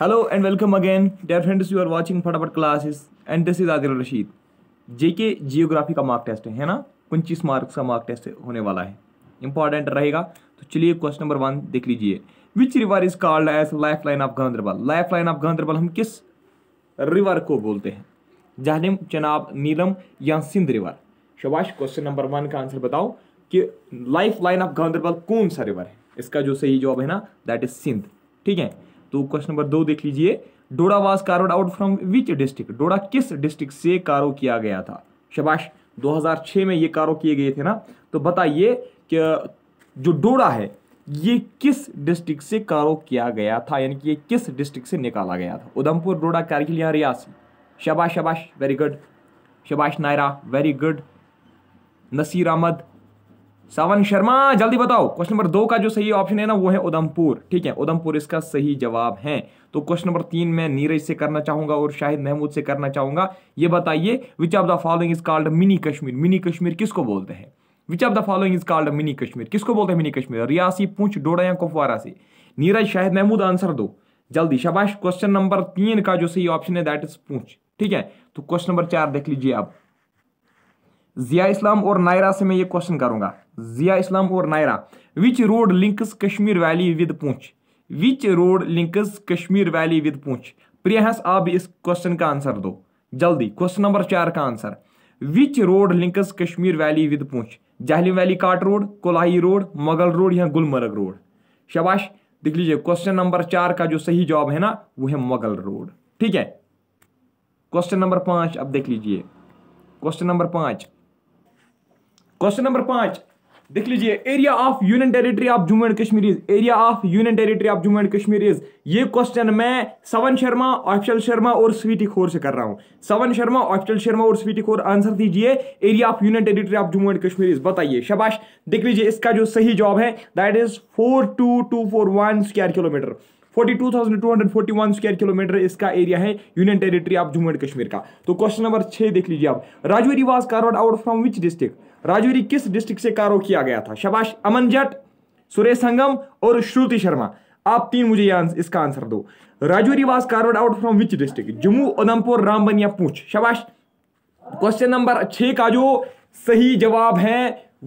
Hello and welcome again Dear friends, you are watching Fatapat classes and this is Adil Rashid. JK geography का mark test है ना उनतीस marks का mark test होने वाला है इंपॉर्टेंट रहेगा तो चलिए क्वेश्चन नंबर वन देख लीजिए which river is called as lifeline of Ganderbal lifeline of Ganderbal हम किस रिवर को बोलते हैं जहलिम चनाब नीलम या सिंध रिवर शबाश क्वेश्चन नंबर वन का आंसर बताओ कि लाइफ लाइन ऑफ गांधरबल कौन सा रिवर है इसका जो सही जवाब है ना दैट इज सिंध ठीक है तो क्वेश्चन नंबर दो देख लीजिए Doda was carved out from which district Doda किस डिस्ट्रिक्ट से कारो किया गया था शबाश 2006 में ये कारो किए गए थे ना तो बताइए कि जो डोडा है ये किस डिस्ट्रिक्ट से कारो किया गया था यानी कि ये किस डिस्ट्रिक्ट से निकाला गया था उधमपुर डोडा कारगिल या रियासी शबाश शबाश वेरी गुड शबाश नायरा वेरी गुड नसीर अहमद सावन शर्मा जल्दी बताओ क्वेश्चन नंबर दो का जो सही ऑप्शन है ना वो है उधमपुर ठीक है उधमपुर इसका सही जवाब है तो क्वेश्चन नंबर तीन मैं नीरज से करना चाहूंगा और शाहिद महमूद से करना चाहूंगा ये बताइए which of the following is called mini Kashmir mini Kashmir किसको बोलते हैं which of the following is called mini Kashmir किसको बोलते हैं मिनी कश्मीर रियासी पूछ डोडा या कुपवारा से नीरज शाहिद महमूद आंसर दो जल्दी शाबाश क्वेश्चन नंबर तीन का जो सही ऑप्शन है दैट इज पूछ ठीक है तो क्वेश्चन नंबर चार देख लीजिए आप जिया इस्लाम और नायरा से मैं ये क्वेश्चन करूंगा जिया इस्लाम और Naira which road links Kashmir valley with Poonch which road links Kashmir valley with Poonch हंस आप इस क्वेश्चन का आंसर दो जल्दी क्वेश्चन नंबर चार का answer which road links Kashmir valley with Poonch Jhelum valley cart road Kolahoi road Mughal road या गुलमर्ग रोड शबाश देख लीजिए क्वेश्चन नंबर चार का जो सही जवाब है ना वो है मुगल रोड ठीक है क्वेश्चन नंबर पांच अब देख लीजिए क्वेश्चन नंबर पांच क्वेश्चन नंबर पांच देख लीजिए area of union territory of Jammu and Kashmir is area of union territory of Jammu and Kashmir is ये क्वेश्चन मैं सवन शर्मा ऑफिशल शर्मा और स्वीटी खोर से कर रहा हूँ सवन शर्मा ऑफिशल शर्मा और स्वीटी खोर आंसर दीजिए area of union territory of Jammu and Kashmir is बताइए शबाश देख लीजिए इसका जो सही जॉब है that is four two two four one square kilometre 42,241 square kilometre इसका एरिया है union territory of Jammu and Kashmir का तो क्वेश्चन नंबर छह देख लीजिए आप Rajouri was carved out from which district Rajouri किस डिस्ट्रिक्ट से कारो किया गया था शबाश अमन जट सुरेश संगम और श्रुति शर्मा आप तीन मुझे इसका आंसर दो Rajouri was carved out from which district Jammu Udhampur Ramban या पूछ शबाश क्वेश्चन नंबर छह का जो सही जवाब है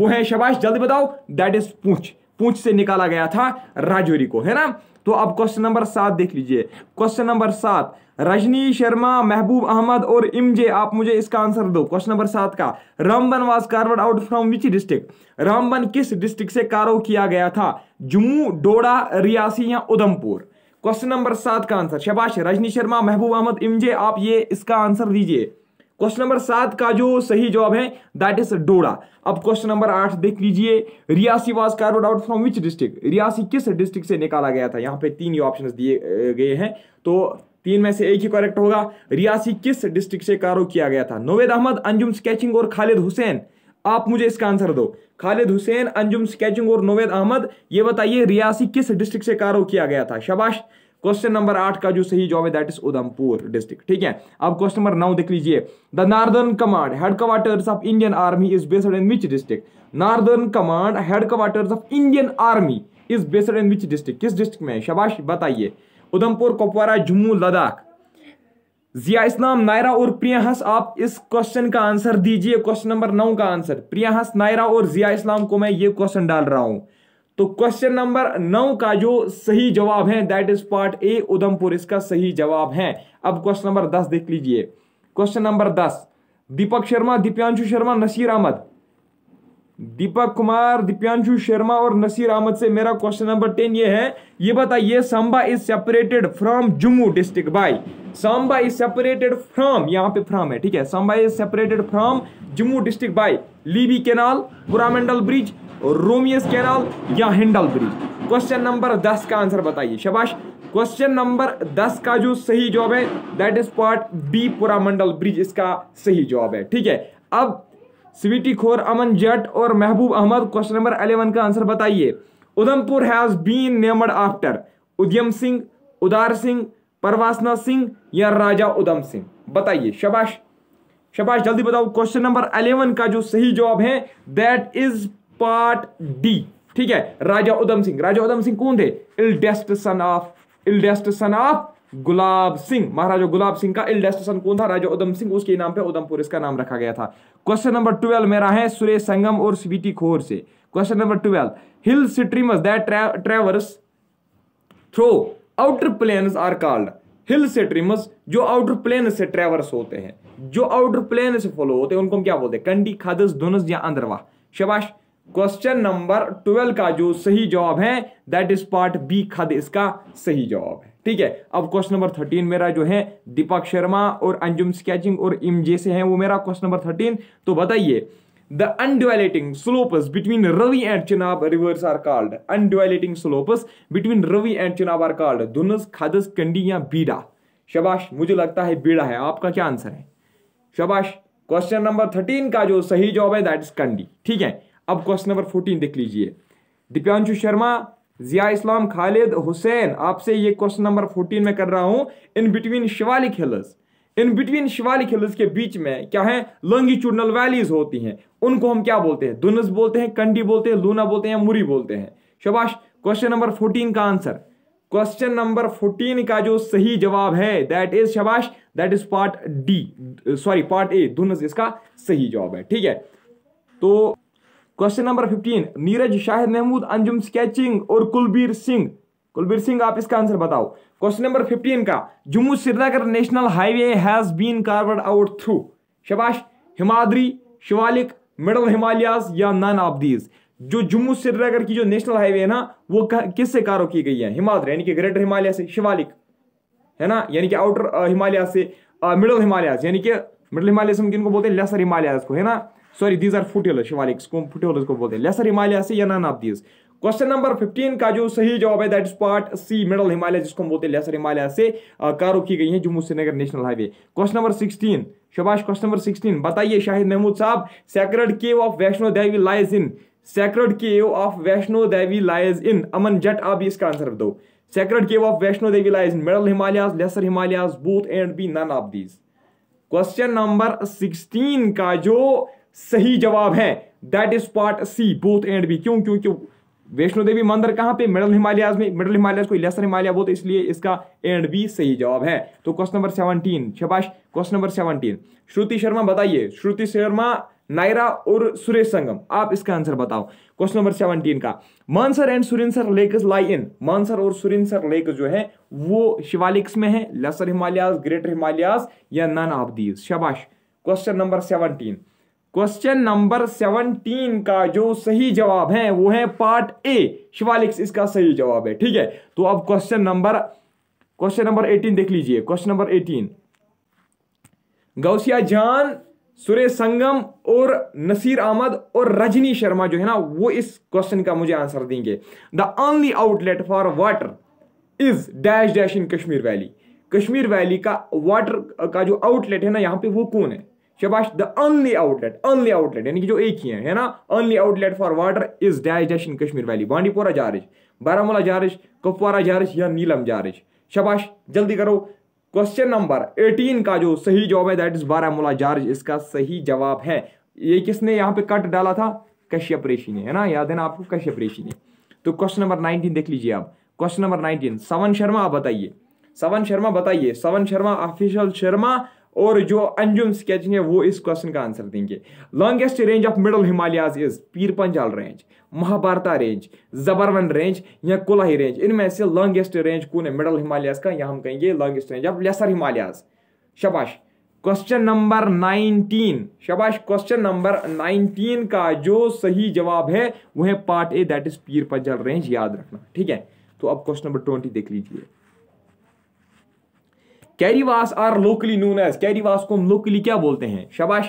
वो है शबाश जल्दी बताओ दैट इज पूछ पूछ से निकाला गया था राजौरी को है ना तो अब क्वेश्चन नंबर सात देख लीजिए क्वेश्चन नंबर सात रजनी शर्मा महबूब अहमद और इम जे आप मुझे इसका आंसर दो क्वेश्चन नंबर सात का Ramban was carved out from which district Ramban किस डिस्ट्रिक्ट से कारो किया गया था जम्मू डोडा रियासी या उधमपुर क्वेश्चन नंबर सात का आंसर शबाश रजनी शर्मा महबूब अहमद इमजे आप ये इसका आंसर दीजिए क्वेश्चन नंबर सात का जो सही जवाब है दैट इज डोडा अब क्वेश्चन नंबर आठ देख लीजिए Reasi was carved out from which district Reasi किस डिस्ट्रिक्ट से निकाला गया था यहाँ पे तीन ही ऑप्शन दिए गए हैं तो तीन में से एक ही करेक्ट होगा रियासी किस डिस्ट्रिक्ट से कारो किया गया था नोवेद अहमद अंजुम स्केचिंग और खालिद हुसैन आप मुझे इसका आंसर दो खालिद हुसैन अंजुम स्केचिंग और नोवेद अहमद ये बताइए रियासी किस डिस्ट्रिक्ट से कारो किया गया था शबाश क्वेश्चन नंबर आठ का जो सही जॉब है दैट इज उधमपुर डिस्ट्रिक्ट ठीक है अब क्वेश्चन नंबर नौ देख लीजिए the northern command headquarters of Indian Army is based in which district northern command headquarters of Indian Army is based in which district किस डिस्ट्रिक्ट में शबाश बताइए उधमपुर कुपवारा जम्मू लद्दाख जिया इस्लाम नायरा और प्रिया हंस आप इस क्वेश्चन का आंसर दीजिए क्वेश्चन नंबर नौ का आंसर प्रिया हंस नायरा और जिया इस्लाम को मैं ये क्वेश्चन डाल रहा हूं तो क्वेश्चन नंबर नौ का जो सही जवाब है that is part A Udhampur इसका सही जवाब है अब क्वेश्चन नंबर दस देख लीजिए क्वेश्चन नंबर दस दीपक शर्मा दीप्यांशु शर्मा नसीर अहमद दीपक कुमार दीप्यांशु शर्मा और नसीर अहमद से मेरा क्वेश्चन नंबर टेन ये है ये बताइए Samba is separated from Jammu district by Samba is separated from यहाँ पे फ्रॉम है ठीक है Samba is separated from Jammu district by लीबी कैनाल पुरामंडल ब्रिज रोमियस कैनाल या हिंडल ब्रिज क्वेश्चन नंबर दस का आंसर बताइए शबाश क्वेश्चन नंबर दस का जो सही जवाब है that is part B Purmandal bridge इसका सही जवाब है ठीक है अब स्वीटी खोर अमन जट और Mehboob Ahmed question number eleven का आंसर बताइए Udhampur has been named after Udham Singh उदार सिंह परवासना सिंह या राजा उधम सिंह बताइए शबाश शबाश जल्दी बताओ क्वेश्चन नंबर अलेवन का जो सही जवाब है दैट इज पार्ट डी ठीक है राजा उधम सिंह राजा उधम सिंह कौन थे eldest son of eldest son of Gulab Singh Maharaja Gulab Singh का इल्डेस्ट सन कौन था राजा उधम सिंह उसके नाम पे उधमपुर इसका नाम रखा गया था क्वेश्चन नंबर ट्वेल्व मेरा है सुरेश संगम और स्वीटी खोर से question number twelve hill streams that traverse through outer plain are called hill streams जो आउटर प्लेन से ट्रेवर्स होते हैं जो आउटर प्लेन से फॉलो होते हैं उनको हम क्या बोलते हैं कंडी खादस धुनस या अंदरवा शबाश क्वेश्चन नंबर ट्वेल्व का जो सही जवाब है that is part B Khad इसका सही जवाब है ठीक है अब क्वेश्चन नंबर थर्टीन मेरा जो है दीपक शर्मा और अंजुम स्केचिंग और इम जैसे हैं वो मेरा क्वेश्चन नंबर थर्टीन तो बताइए the undulating slopes between Ravi and Chenab rivers are called Undulating slopes between Ravi and Chenab are called Duns Khads Kandi या बीड़ा शबाश मुझे लगता है बीड़ा है आपका क्या आंसर है शबाश क्वेश्चन नंबर थर्टीन का जो सही जवाब है दैट इज कंडी ठीक है अब क्वेश्चन नंबर फोर्टीन देख लीजिए दिव्यांशु शर्मा जिया इस्लाम खालिद हुसैन आपसे ये क्वेश्चन नंबर फोर्टीन में कर रहा हूँ in between Shivalik hills in between Shivalik hills के बीच में क्या है लॉन्गिट्यूडनल वैलीज होती हैं उनको हम क्या बोलते हैं दुनस बोलते हैं कंडी बोलते हैं लूना बोलते हैं मुरी बोलते हैं शबाश क्वेश्चन नंबर फोर्टीन का आंसर क्वेश्चन नंबर फोर्टीन का जो सही जवाब है दैट इज शबाश that is part D sorry part A Duns इसका सही जवाब है ठीक है तो question number fifteen Neeraj Shahid Mahmood Anjum स्केचिंग और कुलबीर सिंह कुलबीर सिंह आप इसका आंसर बताओ क्वेश्चन नंबर फिफ्टीन का Jammu Srinagar national highway has been carved out through शबाश हिमाद्री शिवालिक मिडल हिमालयाज या नन ऑफ दीज जो जम्मू श्रीनगर की जो नेशनल हाईवे है ना वो किससे कारो की गई है हिमाद्री यानी कि ग्रेटर हिमालय से शिवालिक है ना यानी कि आउटर हिमालय से मिडल हिमालय यानी कि मिडल हिमालय से हम किनको बोलते हैं लेसर हिमालय को है ना sorry these are foothills Shivalik foothills को बोलते हैं लेसर हिमालय से या none of these question number 15 का जो सही जवाब है that is part C middle Himalaya जिसको हम बोलते हैं लेसर हिमालय से कारो की गई है Jammu Srinagar national highway question number 16 शबाश क्वेश्चन नंबर 16 बताइए शाहिद महमूद साहब sacred cave of Vaishno Devi lies in sacred cave of Vaishno Devi lies in Aman Jat आप इसका आंसर दो sacred cave of Vaishno Devi lies in middle Himalayas lesser Himalayas both and B none of these question number sixteen का जो सही जवाब है that is part C both and B क्यों क्योंकि वैष्णो देवी मंदिर कहां पे मिडल हिमालयाज में मिडल हिमालयाज को लेसर हिमालय बोथ इसलिए इसका एंड बी सही जवाब है तो क्वेश्चन नंबर सेवनटीन शबाश question number seventeen Shruti Sharma बताइए श्रुति शर्मा नायरा और सुरेश संगम आप इसका आंसर बताओ क्वेश्चन नंबर सेवनटीन का Mansar and Surinsar lake lie in Mansar और सुरेंसर लेक जो है वो शिवालिक्स में है लेसर हिमालयाज ग्रेटर हिमालयाज या नन ऑफ दीज शबाश question number seventeen question number seventeen का जो सही जवाब है वो है पार्ट ए शिवालिक्स इसका सही जवाब है ठीक है तो अब question number question number eighteen देख लीजिए क्वेश्चन नंबर एटीन गौसिया जान सुरेश संगम और नसीर अहमद और रजनी शर्मा जो है ना वो इस क्वेश्चन का मुझे आंसर देंगे the only outlet for water is dash dash in Kashmir valley Kashmir valley का वाटर का जो आउटलेट है ना यहाँ पे वो कौन है शबाश the only outlet only outlet यानी कि जो एक ही है है ना only outlet for water is dash dash in Kashmir valley Bandipora जारिश बारामूला जारिश कुपवारा जारिश या नीलम जारिश शबाश जल्दी करो क्वेश्चन नंबर 18 का जो सही जवाब है दैट इज बारामूला जारिश इसका सही जवाब है ये किसने यहाँ पे कट डाला था कश्यप ऋषि ने है ना याद है ना आपको कश्यप ऋषि ने तो क्वेश्चन नंबर नाइनटीन देख लीजिए आप क्वेश्चन नंबर नाइनटीन सवन शर्मा बताइए सवन शर्मा बताइए सवन शर्मा ऑफिशियल शर्मा और जो अंजुम स्केचिंग है वो इस क्वेश्चन का आंसर देंगे longest range of middle Himalayas is Pir Panjal range Mahabharata range Zabarwan range या कोलाही रेंज इनमें से लॉन्गेस्ट रेंज कौन है मिडल हिमालयाज का या हम कहेंगे longest range of lesser Himalayas शबाश क्वेश्चन नंबर नाइनटीन शबाश क्वेश्चन नंबर नाइनटीन का जो सही जवाब है वह part A that is Pir Panjal range याद रखना ठीक है तो अब क्वेश्चन नंबर ट्वेंटी देख लीजिए karewas are locally known as karewas को हम लोकली क्या बोलते हैं शबाश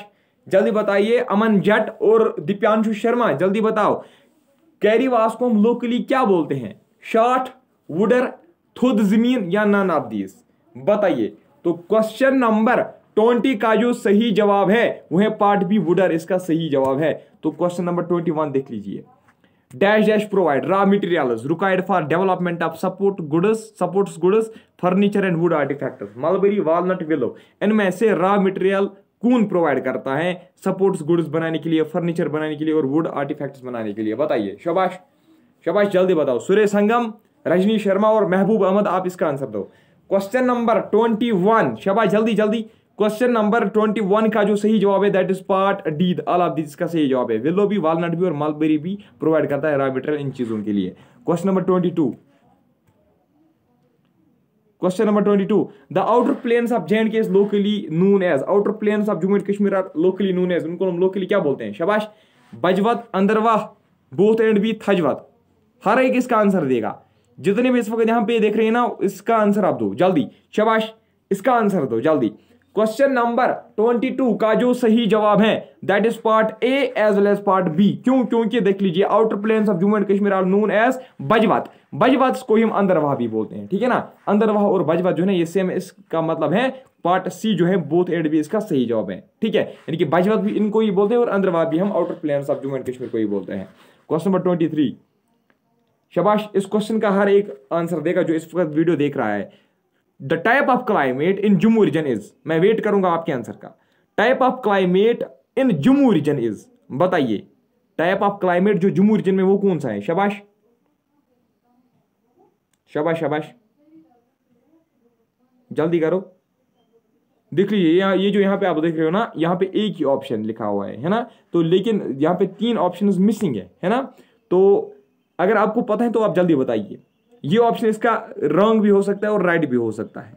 जल्दी बताइए अमन जट और दिप्यांशु शर्मा जल्दी बताओ कैरीवास को हम लोकली क्या बोलते हैं शॉर्ट वुडर थुद जमीन या नन ऑफ दीज बताइए तो क्वेश्चन नंबर ट्वेंटी का जो सही जवाब है वह पार्ट बी वुडर इसका सही जवाब है तो क्वेश्चन नंबर ट्वेंटी वन देख लीजिए dash dash provide raw materials required for development of sport goods sports goods furniture and wood artefacts mulberry walnut willow इनमें से रॉ मटेरियल कून प्रोवाइड करता है सपोर्ट्स गुड्स बनाने के लिए फर्नीचर बनाने के लिए और वुड आर्टिफैक्ट्स बनाने के लिए बताइए शबाश शबाश जल्दी बताओ सुरेश संगम रजनी शर्मा और महबूब अहमद आप इसका आंसर दो क्वेश्चन नंबर ट्वेंटी वन शबाश जल्दी जल्दी क्वेश्चन नंबर ट्वेंटी वन का जो सही जवाब है that is part D all of this का सही जवाब है विलो भी वालनट भी और मलबेरी भी प्रोवाइड करता है रॉ मेटेरियल इन चीज़ों के लिए question number twenty two Question number 22. The outer plains of J&K is locally known as. Outer plains of Jammu and Kashmir are locally known as. उनको हम locally क्या बोलते हैं शबाश Bajwat Andarwah both and B थजवत हर एक इसका आंसर देगा जितने भी इस वक्त यहाँ पे देख रहे हैं ना इसका आंसर आप दो जल्दी शबाश इसका आंसर दो जल्दी क्वेश्चन नंबर 22 का जो सही जवाब है that is part A as well as part B क्यों क्योंकि देख लीजिए outer plains of Jammu and Kashmir are known as Bajwat Bajwat को हम अंदरवाह भी बोलते हैं ठीक है ना अंदरवाह और बजवत जो है ना ये सेम इसका मतलब है पार्ट सी जो है बोथ एड बी इसका सही जवाब है ठीक है यानी कि बजवत भी इनको ही बोलते हैं और अंदरवाह भी हम outer plains of Jammu and Kashmir को ही बोलते हैं क्वेश्चन नंबर ट्वेंटी शबाश इस क्वेश्चन का हर एक आंसर देगा जो इस वक्त वीडियो देख रहा है the type of climate in Jammu region is मैं वेट करूंगा आपके आंसर का type of climate in Jammu region is बताइए टाइप ऑफ क्लाइमेट जो जम्मू रीजन में वो कौन सा है शबाश शबाश शबाश जल्दी करो देख लीजिए ये जो यहाँ पे आप देख रहे हो ना यहाँ पे एक ही ऑप्शन लिखा हुआ है है ना तो लेकिन यहाँ पे तीन ऑप्शन मिसिंग है है ना तो अगर आपको पता है तो आप जल्दी बताइए ये ऑप्शन इसका रॉन्ग भी हो सकता है और राइट भी हो सकता है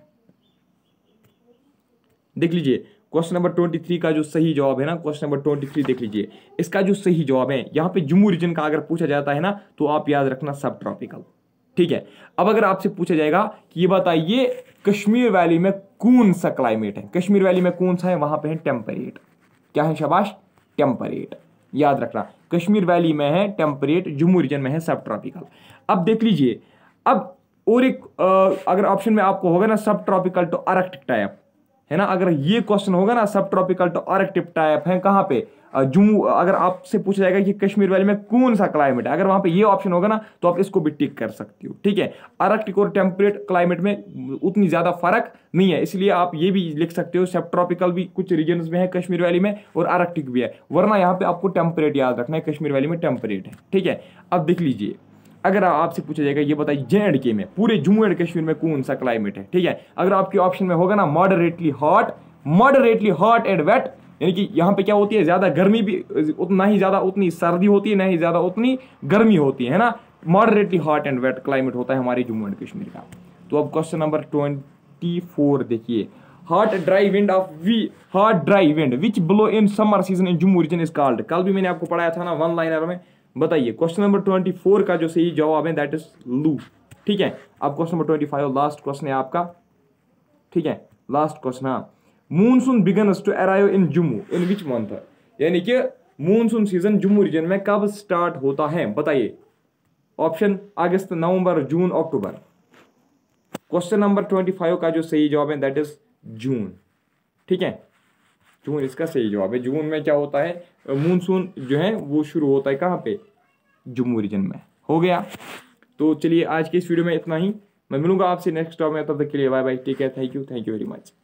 देख लीजिए क्वेश्चन नंबर ट्वेंटी थ्री का जो सही जवाब है ना क्वेश्चन नंबर ट्वेंटी थ्री देख लीजिए इसका जो सही जवाब है यहाँ पे जम्मू रीजन का अगर पूछा जाता है ना तो आप याद रखना सब ट्रॉपिकल ठीक है अब अगर आपसे पूछा जाएगा कि ये बताइए कश्मीर वैली में कौन सा क्लाइमेट है कश्मीर वैली में कौन सा है वहां पे है टेम्परेट क्या है शबाश टेम्परेट याद रखना कश्मीर वैली में है टेम्परेट जम्मू रीजन में है सब ट्रॉपिकल अब देख लीजिए अब ओरिक अगर ऑप्शन में आपको होगा ना सब ट्रॉपिकल टू आरक्टिक टाइप है ना अगर ये क्वेश्चन होगा ना सब ट्रॉपिकल टू आरक्टिक टाइप है कहाँ पे जम्मू अगर आपसे पूछा जाएगा कि कश्मीर वैली में कौन सा क्लाइमेट है अगर वहाँ पे ये ऑप्शन होगा ना तो आप इसको भी टिक कर सकते हो ठीक है आर्कटिक और टेम्परेट क्लाइमेट में उतनी ज़्यादा फर्क नहीं है इसलिए आप ये भी लिख सकते हो सब ट्रॉपिकल भी कुछ रीजन में है कश्मीर वैली में और आर्कटिक भी है वरना यहाँ पे आपको टेम्परेट याद रखना है कश्मीर वैली में टेम्परेट है ठीक है अब देख लीजिए अगर आपसे पूछा जाएगा ये बताइए जे एंड के में पूरे जम्मू एंड कश्मीर में कौन सा क्लाइमेट है ठीक है अगर आपके ऑप्शन में होगा ना moderately hot moderately hot and wet यानी कि यहाँ पे क्या होती है ज़्यादा गर्मी भी उतना ही ज़्यादा उतनी सर्दी होती है ना ही ज़्यादा उतनी गर्मी होती है ना moderately hot and wet climate होता है हमारे जम्मू एंड कश्मीर का तो अब क्वेश्चन नंबर ट्वेंटी फोर देखिए hot dry wind of we hot dry wind which blow in summer season in Jammu region is called कल भी मैंने आपको पढ़ाया था ना वन लाइनर में बताइए क्वेश्चन नंबर ट्वेंटी फोर का जो सही जवाब है दैट इज लू ठीक है अब question number twenty five last question है आपका ठीक है लास्ट क्वेश्चन हाँ monsoon begins to arrive in Jammu in which month यानी कि मूनसून सीजन जम्मू रीजन में कब स्टार्ट होता है बताइए option August November June October question number twenty five का जो सही जवाब है दैट इज जून ठीक है जून इसका सही जवाब है जून में क्या होता है मानसून जो है वो शुरू होता है कहाँ पे जम्मू रीजन में हो गया तो चलिए आज के इस वीडियो में इतना ही मैं मिलूंगा आपसे नेक्स्ट टॉप में तब तक के लिए bye bye take care thank you thank you very much